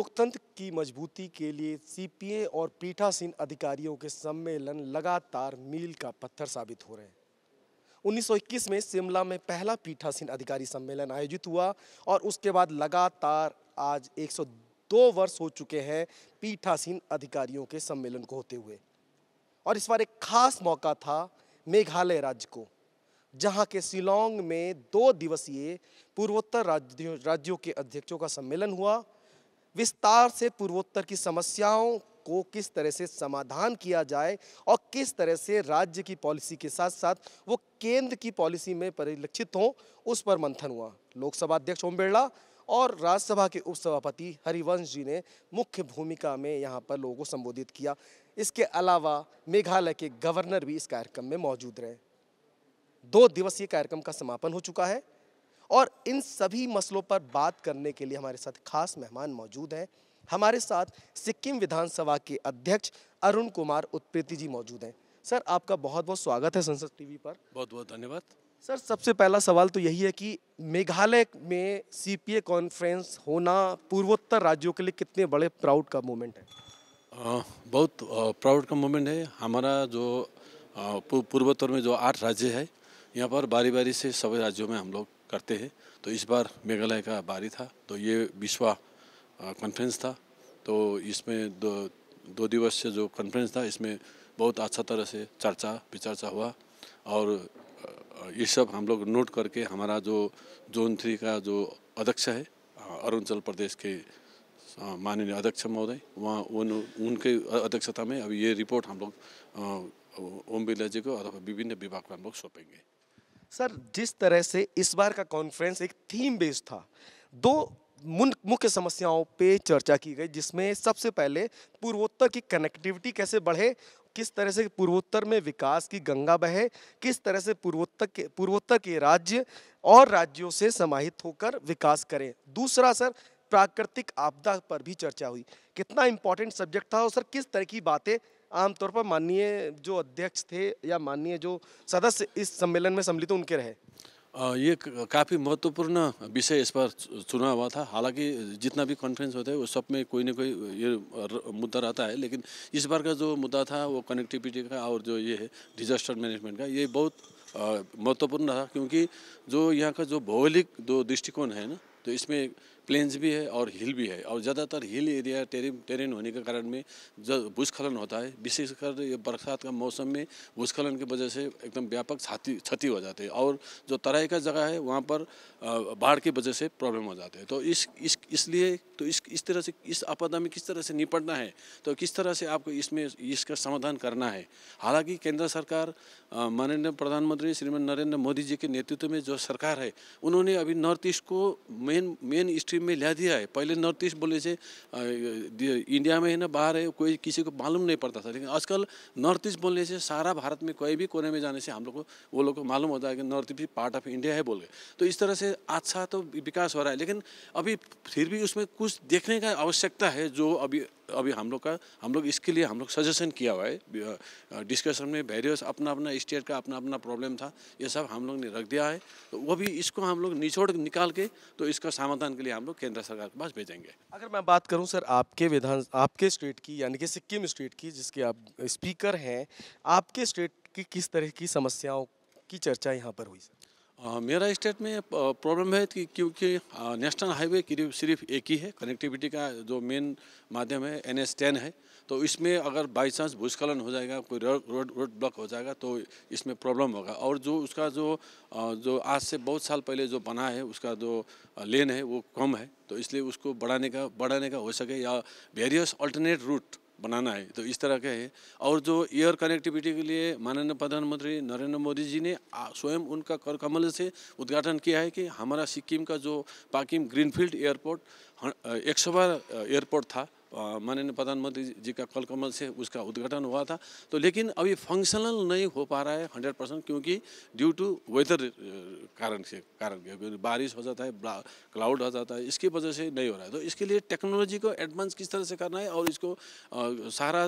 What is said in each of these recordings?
लोकतंत्र की मजबूती के लिए सीपीए और पीठासीन अधिकारियों के सम्मेलन लगातार मील का पत्थर साबित हो रहे हैं 1921 में शिमला में पहला पीठासीन अधिकारी सम्मेलन आयोजित हुआ और उसके बाद लगातार आज 102 वर्ष हो चुके हैं पीठासीन अधिकारियों के सम्मेलन को होते हुए और इस बार एक खास मौका था मेघालय राज्य को जहां के शिलोंग में दो दिवसीय पूर्वोत्तर राज्यों राज्यों के अध्यक्षों का सम्मेलन हुआ विस्तार से पूर्वोत्तर की समस्याओं को किस तरह से समाधान किया जाए और किस तरह से राज्य की पॉलिसी के साथ साथ वो केंद्र की पॉलिसी में परिलक्षित हों उस पर मंथन हुआ लोकसभा अध्यक्ष ओम बिरला और राज्यसभा के उपसभापति हरिवंश जी ने मुख्य भूमिका में यहाँ पर लोगों को संबोधित किया इसके अलावा मेघालय के गवर्नर भी इस कार्यक्रम में मौजूद रहे दो दिवसीय कार्यक्रम का समापन हो चुका है और इन सभी मसलों पर बात करने के लिए हमारे साथ खास मेहमान मौजूद हैं हमारे साथ सिक्किम विधानसभा के अध्यक्ष अरुण कुमार उत्प्रीति जी मौजूद हैं सर आपका बहुत बहुत स्वागत है संसद टीवी पर बहुत बहुत धन्यवाद सर सबसे पहला सवाल तो यही है कि मेघालय में सीपीए कॉन्फ्रेंस होना पूर्वोत्तर राज्यों के लिए कितने बड़े प्राउड का मोमेंट है आ, बहुत प्राउड का मोमेंट है हमारा जो पूर्वोत्तर में जो आठ राज्य है यहाँ पर बारी बारी से सभी राज्यों में हम लोग करते हैं तो इस बार मेघालय का बारी था तो ये विश्वा कॉन्फ्रेंस था तो इसमें दो दो दिवसीय जो कॉन्फ्रेंस था इसमें बहुत अच्छा तरह से चर्चा विचर्चा हुआ और ये सब हम लोग नोट करके हमारा जो जोन थ्री का जो अध्यक्ष है अरुणाचल प्रदेश के माननीय अध्यक्ष महोदय वहाँ उन उनके अध्यक्षता में अब ये रिपोर्ट हम लोग ओम बिरला जी को और विभिन्न विभाग को हम लोग सौंपेंगे सर जिस तरह से इस बार का कॉन्फ्रेंस एक थीम बेस्ड था दो मुख्य समस्याओं पे चर्चा की गई जिसमें सबसे पहले पूर्वोत्तर की कनेक्टिविटी कैसे बढ़े किस तरह से पूर्वोत्तर में विकास की गंगा बहे किस तरह से पूर्वोत्तर के पूर्वोत्तर के राज्य और राज्यों से समाहित होकर विकास करें दूसरा सर प्राकृतिक आपदा पर भी चर्चा हुई कितना इम्पोर्टेंट सब्जेक्ट था और सर किस तरह की बातें आमतौर पर माननीय जो अध्यक्ष थे या माननीय जो सदस्य इस सम्मेलन में सम्मिलित उनके रहे ये काफ़ी महत्वपूर्ण विषय इस पर चुना हुआ था हालांकि जितना भी कॉन्फ्रेंस होता है वो सब में कोई ना कोई ये मुद्दा रहता है लेकिन इस बार का जो मुद्दा था वो कनेक्टिविटी का और जो ये है डिजास्टर मैनेजमेंट का ये बहुत महत्वपूर्ण रहा क्योंकि जो यहाँ का जो भौगोलिक जो दृष्टिकोण है ना तो इसमें प्लेन्स भी है और हिल भी है और ज़्यादातर हिल एरिया टेरिन टेरेन होने के कारण में जो भूस्खलन होता है विशेषकर ये बरसात का मौसम में भूस्खलन की वजह से एकदम व्यापक क्षति क्षति हो जाती है और जो तराई का जगह है वहाँ पर बाढ़ की वजह से प्रॉब्लम हो जाते हैं तो इस इस इसलिए तो इस इस तरह से इस आपदा में किस तरह से निपटना है तो किस तरह से आपको इसमें इसका समाधान करना है हालांकि केंद्र सरकार माननीय प्रधानमंत्री श्रीमान नरेंद्र मोदी जी के नेतृत्व में जो सरकार है उन्होंने अभी नॉर्थ ईस्ट को मेन मेन स्ट्रीम में लिया दिया है पहले नॉर्थ ईस्ट बोले से इंडिया में है ना बाहर है कोई किसी को मालूम नहीं पड़ता था लेकिन आजकल नॉर्थ ईस्ट बोलने से सारा भारत में कोई भी कोने में जाने से हम लोग को वो लोग को मालूम होता है कि north east part of India है बोल के तो इस तरह से अच्छा तो विकास हो रहा है लेकिन अभी फिर भी उसमें कुछ देखने का आवश्यकता है जो अभी अभी हम लोग का हम लोग इसके लिए हम लोग सजेशन किया हुआ है डिस्कशन में वेरियस अपना अपना स्टेट का अपना अपना प्रॉब्लम था ये सब हम लोग ने रख दिया है तो वो भी इसको हम लोग निचोड़ निकाल के तो इसका समाधान के लिए हम लोग केंद्र सरकार के पास भेजेंगे अगर मैं बात करूं सर आपके विधान आपके स्टेट की यानी कि सिक्किम स्टेट की जिसके आप स्पीकर हैं आपके स्टेट की किस तरह की समस्याओं की चर्चा यहाँ पर हुई सर मेरा स्टेट में प्रॉब्लम है कि क्योंकि नेशनल हाईवे करीब सिर्फ एक ही है कनेक्टिविटी का जो मेन माध्यम है एन एस टेन है तो इसमें अगर बाई चांस भूस्खलन हो जाएगा कोई रोड रोड ब्लॉक हो जाएगा तो इसमें प्रॉब्लम होगा और जो उसका जो जो आज से बहुत साल पहले जो बना है उसका जो लेन है वो कम है तो इसलिए उसको बढ़ाने का बढ़ाने का हो सके या वेरियस अल्टरनेट रूट बनाना है तो इस तरह का है और जो एयर कनेक्टिविटी के लिए माननीय प्रधानमंत्री नरेंद्र मोदी जी ने स्वयं उनका कर कमल से उद्घाटन किया है कि हमारा सिक्किम का जो पाकिम ग्रीनफील्ड एयरपोर्ट एक एयरपोर्ट था माननीय प्रधानमंत्री जी का कल कमल से उसका उद्घाटन हुआ था तो लेकिन अभी फंक्शनल नहीं हो पा रहा है हंड्रेड परसेंट क्योंकि ड्यू टू वेदर कारण से कारण बारिश हो जाता है क्लाउड हो जाता है इसकी वजह से नहीं हो रहा है तो इसके लिए टेक्नोलॉजी को एडवांस किस तरह से करना है और इसको सारा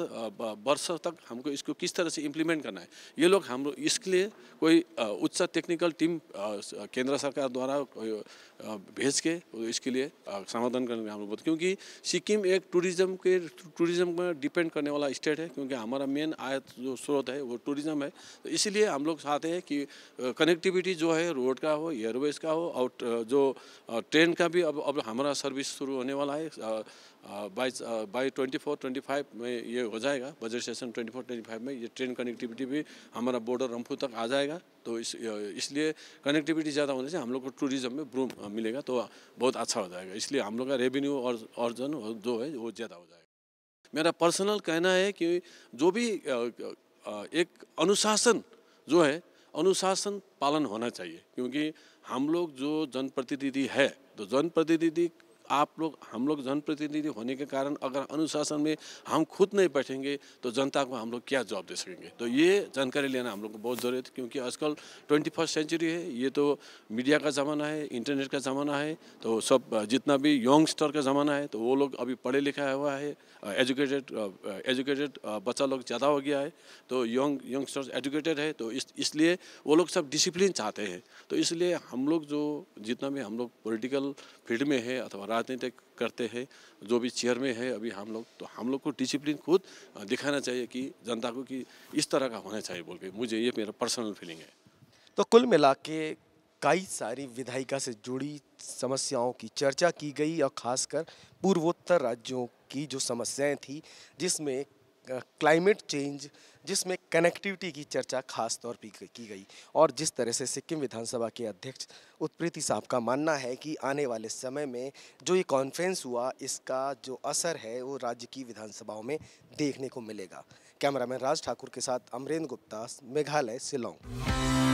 वर्ष तक हमको इसको किस तरह से इम्प्लीमेंट करना है ये लोग हम इसके लिए कोई उच्च टेक्निकल टीम केंद्र सरकार द्वारा भेज के इसके लिए समाधान करने का हम लोग क्योंकि सिक्किम एक टूरिस्ट टूरिज्म के टूरिज्म पर डिपेंड करने वाला स्टेट है क्योंकि हमारा मेन आयत जो स्रोत है वो टूरिज्म है तो इसीलिए हम लोग चाहते हैं कि कनेक्टिविटी जो है रोड का हो एयरवेज का हो और जो ट्रेन का भी अब अब हमारा सर्विस शुरू होने वाला है by by twenty four twenty five में ये हो जाएगा budget session twenty four twenty five में ये ट्रेन कनेक्टिविटी भी हमारा बॉर्डर रंफू तक आ जाएगा तो इस इसलिए कनेक्टिविटी ज़्यादा होने से हम लोग को टूरिज्म में ब्रूम uh, मिलेगा तो uh, बहुत अच्छा हो जाएगा इसलिए हम लोग का रेवेन्यू और अर्जन जो है वो ज़्यादा हो जाएगा मेरा पर्सनल कहना है कि जो भी uh, एक अनुशासन जो है अनुशासन पालन होना चाहिए क्योंकि हम लोग जो जनप्रतिनिधि है तो जनप्रतिनिधि आप लोग हम लोग जनप्रतिनिधि होने के कारण अगर अनुशासन में हम खुद नहीं बैठेंगे तो जनता को हम लोग क्या जवाब दे सकेंगे तो ये जानकारी लेना हम लोग को बहुत ज़रूरत है क्योंकि आजकल ट्वेंटी फर्स्ट सेंचुरी है ये तो मीडिया का ज़माना है इंटरनेट का ज़माना है तो सब जितना भी यंगस्टर का ज़माना है तो वो लोग अभी पढ़े लिखा हुआ है एजुकेटेड एजुकेटेड बच्चा लोग ज़्यादा हो गया है तो यंग यंगस्टर्स एजुकेटेड है तो इस इसलिए वो लोग सब डिसिप्लिन चाहते हैं तो इसलिए हम लोग जो जितना भी हम लोग पोलिटिकल फील्ड में है अथवा राजनीतिक करते हैं जो भी चेयर में है अभी हम लोग तो हम लोग को डिसिप्लिन खुद दिखाना चाहिए कि जनता को कि इस तरह का होना चाहिए बोल के मुझे ये मेरा पर्सनल फीलिंग है तो कुल मिला के कई सारी विधायिका से जुड़ी समस्याओं की चर्चा की गई और खासकर पूर्वोत्तर राज्यों की जो समस्याएं थी जिसमें क्लाइमेट चेंज जिसमें कनेक्टिविटी की चर्चा खास तौर पर की गई और जिस तरह से सिक्किम विधानसभा के अध्यक्ष उत्प्रीति साहब का मानना है कि आने वाले समय में जो ये कॉन्फ्रेंस हुआ इसका जो असर है वो राज्य की विधानसभाओं में देखने को मिलेगा कैमरामैन राज ठाकुर के साथ अमरेंद्र गुप्ता मेघालय शिलोंग